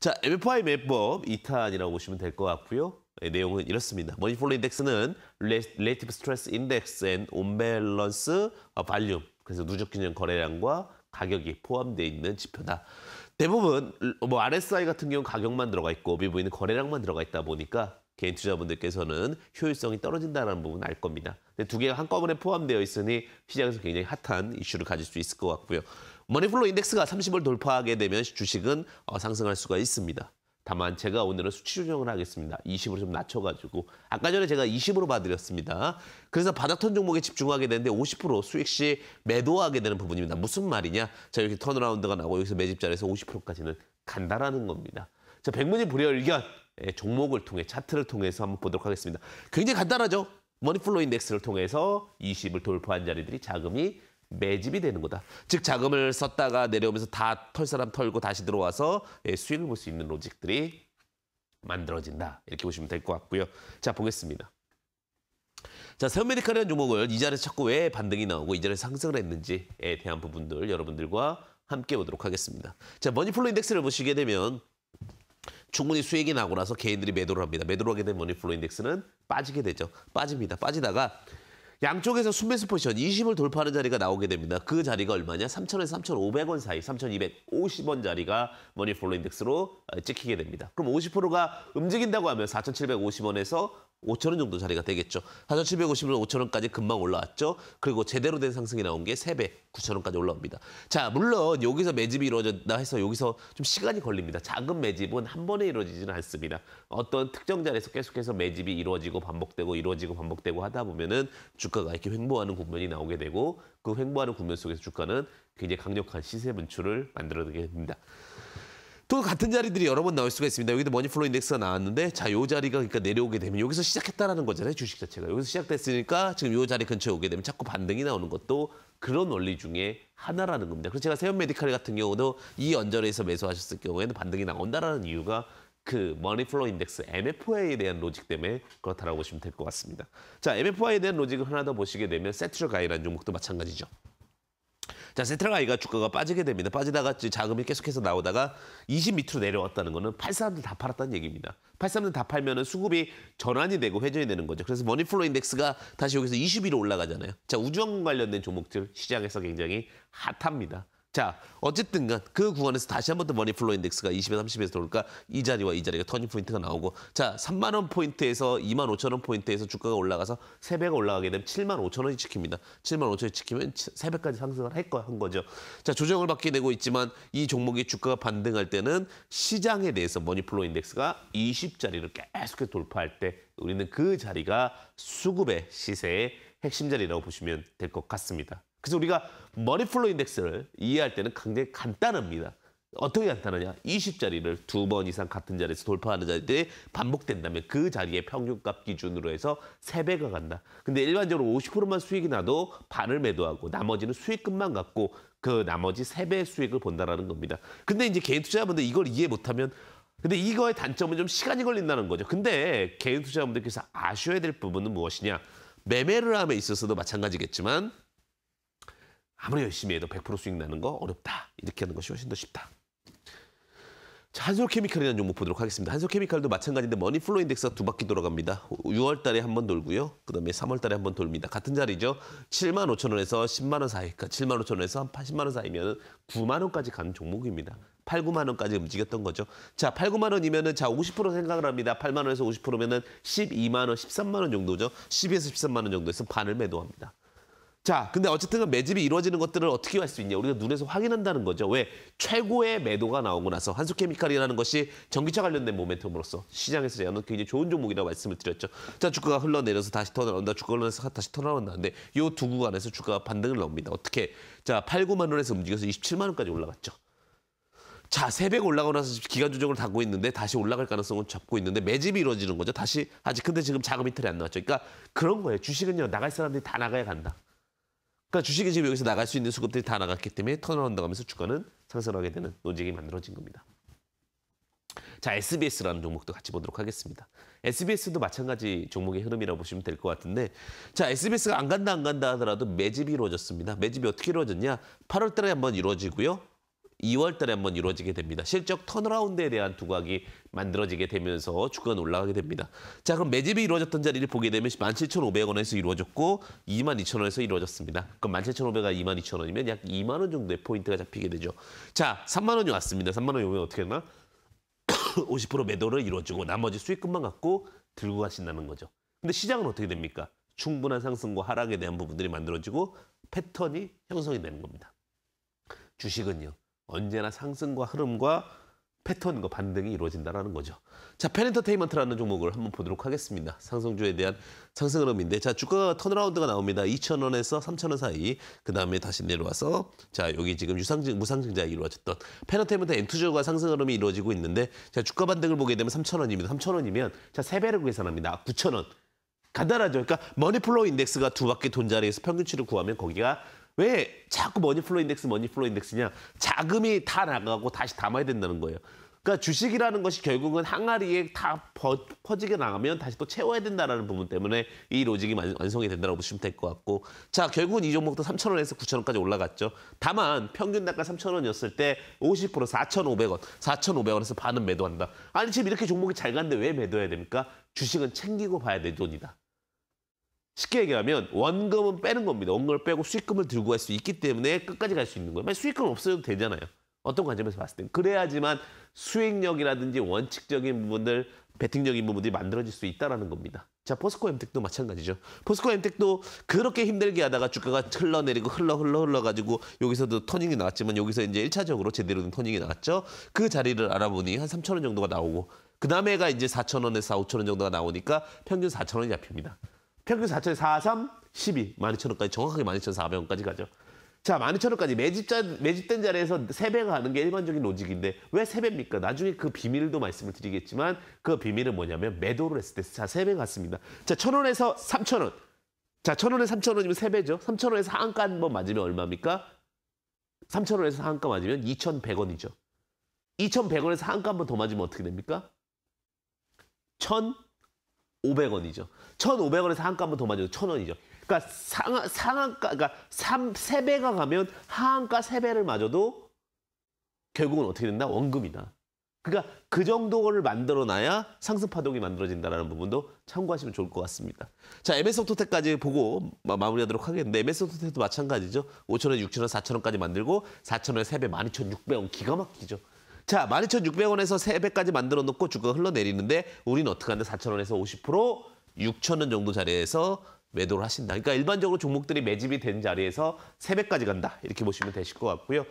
자, MFI 매법 2탄이라고 보시면 될 것 같고요. 네, 내용은 이렇습니다. 머니폴로 인덱스는 레이티브 스트레스 인덱스 앤 온밸런스 어, 발륨 그래서 누적균형 거래량과 가격이 포함되어 있는 지표다. 대부분 어, 뭐 RSI 같은 경우 가격만 들어가 있고 미부이는 거래량만 들어가 있다 보니까 개인 투자분들께서는 효율성이 떨어진다는 부분 알 겁니다. 근데 두 개가 한꺼번에 포함되어 있으니 시장에서 굉장히 핫한 이슈를 가질 수 있을 것 같고요. 머니플로 인덱스가 30을 돌파하게 되면 주식은 어, 상승할 수가 있습니다. 다만 제가 오늘은 수치 조정을 하겠습니다. 20으로 좀 낮춰가지고 아까 전에 제가 20으로 봐드렸습니다. 그래서 바닥턴 종목에 집중하게 되는데 50% 수익 시 매도하게 되는 부분입니다. 무슨 말이냐? 자 이렇게 턴어라운드가 나고 여기서 매집 자리에서 50%까지는 간다라는 겁니다. 자 백문이 불여일견 예, 종목을 통해 차트를 통해서 한번 보도록 하겠습니다. 굉장히 간단하죠? 머니플로 인덱스를 통해서 20을 돌파한 자리들이 자금이 매집이 되는 거다. 즉 자금을 썼다가 내려오면서 다 털 사람 털고 다시 들어와서 예, 수익을 볼 수 있는 로직들이 만들어진다. 이렇게 보시면 될 것 같고요. 자 보겠습니다. 자, 세운메디칼이라는 종목을 이자를 찾고 왜 반등이 나오고 이자를 상승을 했는지에 대한 부분들 여러분들과 함께 보도록 하겠습니다. 자, 머니플로 인덱스를 보시게 되면 충분히 수익이 나고 나서 개인들이 매도를 합니다. 매도를 하게 된 머니플로 인덱스는 빠지게 되죠. 빠집니다. 빠지다가 양쪽에서 순매수 포지션 20을 돌파하는 자리가 나오게 됩니다. 그 자리가 얼마냐? 3,000에서 3,500원 사이, 3,250원 자리가 머니폴로 인덱스로 어, 찍히게 됩니다. 그럼 50%가 움직인다고 하면 4,750원에서 5천 원 정도 자리가 되겠죠. 4,750원, 5천 원까지 금방 올라왔죠. 그리고 제대로 된 상승이 나온 게 3배, 9천 원까지 올라옵니다. 자, 물론 여기서 매집이 이루어졌나 해서 여기서 좀 시간이 걸립니다. 작은 매집은 한 번에 이루어지지는 않습니다. 어떤 특정 자리에서 계속해서 매집이 이루어지고 반복되고 이루어지고 반복되고 하다 보면은 주가가 이렇게 횡보하는 국면이 나오게 되고 그 횡보하는 국면 속에서 주가는 굉장히 강력한 시세 분출을 만들어내게 됩니다. 같은 자리들이 여러 번 나올 수가 있습니다. 여기도 머니플로 인덱스가 나왔는데 자, 이 자리가 그러니까 내려오게 되면 여기서 시작했다라는 거잖아요. 주식 자체가. 여기서 시작됐으니까 지금 이 자리 근처에 오게 되면 자꾸 반등이 나오는 것도 그런 원리 중에 하나라는 겁니다. 그래서 제가 세운 메디칼 같은 경우도 이 연절에서 매수하셨을 경우에는 반등이 나온다라는 이유가 그 머니플로 인덱스 MFO에 대한 로직 때문에 그렇다라고 보시면 될 것 같습니다. 자, MFO에 대한 로직을 하나 더 보시게 되면 세트럴 가이라는 종목도 마찬가지죠. 자, 세트라가이가 주가가 빠지게 됩니다. 빠지다가 자금이 계속해서 나오다가 20미터로 내려왔다는 거는 팔 사람들 다 팔았다는 얘기입니다. 팔 사람들 다 팔면은 수급이 전환이 되고 회전이 되는 거죠. 그래서 머니플로 인덱스가 다시 여기서 20위로 올라가잖아요. 자, 우주항공 관련된 종목들 시장에서 굉장히 핫합니다. 자, 어쨌든 간그 구간에서 다시 한번 더 머니플로 인덱스가 20에서 30에서 돌까 이 자리와 이 자리가 터닝 포인트가 나오고 자, 3만 원 포인트에서 2만 5천 원 포인트에서 주가가 올라가서 3배가 올라가게 되면 7만 5천 원이 찍힙니다. 7만 5천 원이 찍히면 3배까지 상승을 할 거, 한 거죠. 자, 조정을 받게 되고 있지만 이종목의 주가가 반등할 때는 시장에 대해서 머니플로 인덱스가 20자리를 계속해서 돌파할 때 우리는 그 자리가 수급의 시세의 핵심 자리라고 보시면 될 것 같습니다. 그래서 우리가 머니플로 인덱스를 이해할 때는 굉장히 간단합니다. 어떻게 간단하냐? 20자리를 두 번 이상 같은 자리에서 돌파하는 자리들이 반복된다면 그 자리의 평균값 기준으로 해서 세배가 간다. 근데 일반적으로 50%만 수익이 나도 반을 매도하고 나머지는 수익금만 갖고 그 나머지 세배의 수익을 본다라는 겁니다. 근데 이제 개인 투자자분들 이걸 이해 못하면 근데 이거의 단점은 좀 시간이 걸린다는 거죠. 근데 개인 투자자분들께서 아셔야 될 부분은 무엇이냐? 매매를 함에 있어서도 마찬가지겠지만 아무리 열심히 해도 100% 수익 나는 거 어렵다. 이렇게 하는 것이 훨씬 더 쉽다. 자, 한솔케미칼이라는 종목 보도록 하겠습니다. 한솔케미칼도 마찬가지인데 머니플로 인덱스가 두 바퀴 돌아갑니다. 6월 달에 한 번 돌고요. 그다음에 3월 달에 한 번 돌립니다. 같은 자리죠. 7만 5천 원에서 10만 원 사이까 7만 5천 원에서 한 80만 원 사이면 9만 원까지 가는 종목입니다. 8, 9만 원까지 움직였던 거죠. 자, 8, 9만 원이면은 자, 50% 생각을 합니다. 8만 원에서 50%면은 12만 원, 13만 원 정도죠. 12에서 13만 원 정도에서 반을 매도합니다. 자, 근데 어쨌든 그 매집이 이루어지는 것들을 어떻게 할 수 있냐. 우리가 눈에서 확인한다는 거죠. 왜? 최고의 매도가 나오고 나서 한수케미칼이라는 것이 전기차 관련된 모멘텀으로서 시장에서 저는 굉장히 좋은 종목이라고 말씀을 드렸죠. 자, 주가가 흘러내려서 다시 터나온다 주가 흘러서 다시 턴나온다는데 이두 구간에서 주가가 반등을 나옵니다. 어떻게? 자, 8, 9만 원에서 움직여서 27만 원까지 올라갔죠. 자, 세배 올라가고 나서 기간 조정을 닫고 있는데 다시 올라갈 가능성은 잡고 있는데 매집이 이루어지는 거죠. 다시 아직 근데 지금 자금 이틀이안 나왔죠. 그러니까 그런 거예요. 주식은요. 나갈 사람들이 다 나가야 간다. 그러니까 주식이 지금 여기서 나갈 수 있는 수급들이 다 나갔기 때문에 터널라다드 가면서 주가는 상승하게 되는 논쟁이 만들어진 겁니다. 자, SBS라는 종목도 같이 보도록 하겠습니다. SBS도 마찬가지 종목의 흐름이라고 보시면 될 것 같은데 자, SBS가 안 간다 안 간다 하더라도 매집이 이루어졌습니다. 매집이 어떻게 이루어졌냐? 8월 달에 한번 이루어지고요. 2월달에 한번 이루어지게 됩니다. 실적 턴어라운드에 대한 두각이 만들어지게 되면서 주가가 올라가게 됩니다. 자 그럼 매집이 이루어졌던 자리를 보게 되면 17,500원에서 이루어졌고 22,000원에서 이루어졌습니다. 그럼 17,500원과 22,000원이면 약 2만 원 정도의 포인트가 잡히게 되죠. 자 3만 원이 왔습니다. 3만 원이 오면 어떻게 되나? 50% 매도를 이루어지고 나머지 수익금만 갖고 들고 가신다는 거죠. 근데 시장은 어떻게 됩니까? 충분한 상승과 하락에 대한 부분들이 만들어지고 패턴이 형성이 되는 겁니다. 주식은요. 언제나 상승과 흐름과 패턴과 반등이 이루어진다라는 거죠. 자, 펜엔터테인먼트라는 종목을 한번 보도록 하겠습니다. 상승주에 대한 상승 흐름인데 자, 주가가 턴어라운드가 나옵니다. 2,000원에서 3,000원 사이. 그다음에 다시 내려와서 자, 여기 지금 유상증 무상증자 이루어졌던 펜엔터테인먼트 엔투저가 상승 흐름이 이루어지고 있는데 자, 주가 반등을 보게 되면 3,000원입니다. 3,000원이면 자, 세배를 계산합니다. 9,000원. 아, 간단하죠. 그러니까 머니플로우 인덱스가 두 바퀴 돈자리에서 평균치를 구하면 거기가 왜 자꾸 머니플로 인덱스, 머니플로 인덱스냐? 자금이 다 나가고 다시 담아야 된다는 거예요. 그러니까 주식이라는 것이 결국은 항아리에 다 퍼, 지게 나가면 다시 또 채워야 된다는 부분 때문에 이 로직이 완성이 된다고 보시면 될 것 같고 자 결국은 이 종목도 3천 원에서 9천 원까지 올라갔죠. 다만 평균 단가 3천 원이었을 때 50% 4,500원, 4,500원에서 반은 매도한다. 아니 지금 이렇게 종목이 잘갔는데왜 매도해야 됩니까? 주식은 챙기고 봐야 될 돈이다. 쉽게 얘기하면 원금은 빼는 겁니다. 원금을 빼고 수익금을 들고 갈 수 있기 때문에 끝까지 갈 수 있는 거예요. 만약 수익금 없어도 되잖아요. 어떤 관점에서 봤을 땐 그래야지만 수익력이라든지 원칙적인 부분들 배팅적인 부분들이 만들어질 수 있다라는 겁니다. 자 포스코 엠텍도 마찬가지죠. 포스코 엠텍도 그렇게 힘들게 하다가 주가가 흘러내리고 흘러 흘러 흘러가지고 여기서도 터닝이 나왔지만 여기서 이제 일차적으로 제대로 된 터닝이 나왔죠. 그 자리를 알아보니 한 3천 원 정도가 나오고 그 다음에가 이제 4천 원에서 5천 원 정도가 나오니까 평균 4천 원이 잡힙니다. 평균 4,043, 12, 12,000원까지 정확하게 12,400원까지 가죠. 자, 12,000원까지 매집자, 매집된 자리에서 3배가 는게 일반적인 로직인데 왜 3배입니까? 나중에 그 비밀도 말씀을 드리겠지만 그 비밀은 뭐냐면 매도를 했을 때 자, 3배 갔습니다. 자, 1,000원에서 3,000원. 자, 1,000원에 3,000원이면 3배죠. 3,000원에서 하한가 한번 뭐 맞으면 얼마입니까? 3,000원에서 하한가 맞으면 2,100원이죠. 2,100원에서 하한가 한번더 뭐 맞으면 어떻게 됩니까? 1,000 500원이죠. 1,500원에서 한가 한 번 더맞으도 1,000원이죠. 그러니까 상, 하 상한가 그러니까 3, 3배가 가면 하한가 3배를 맞아도 결국은 어떻게 된다? 원금이다. 그러니까 그 정도를 만들어놔야 상승 파동이 만들어진다라는 부분도 참고하시면 좋을 것 같습니다. 자, MS 소프트까지 보고 마, 무리하도록 하겠는데 MS 소프트도 마찬가지죠. 5천 원, 6천 원, 4천 원까지 만들고 4천 원에 3배, 12,600원 기가 막히죠. 자, 12,600원에서 3배까지 만들어 놓고 주가가 흘러내리는데 우린 어떻게 하는데 4,000원에서 50% 6,000원 정도 자리에서 매도를 하신다. 그러니까 일반적으로 종목들이 매집이 된 자리에서 3배까지 간다. 이렇게 보시면 되실 것 같고요.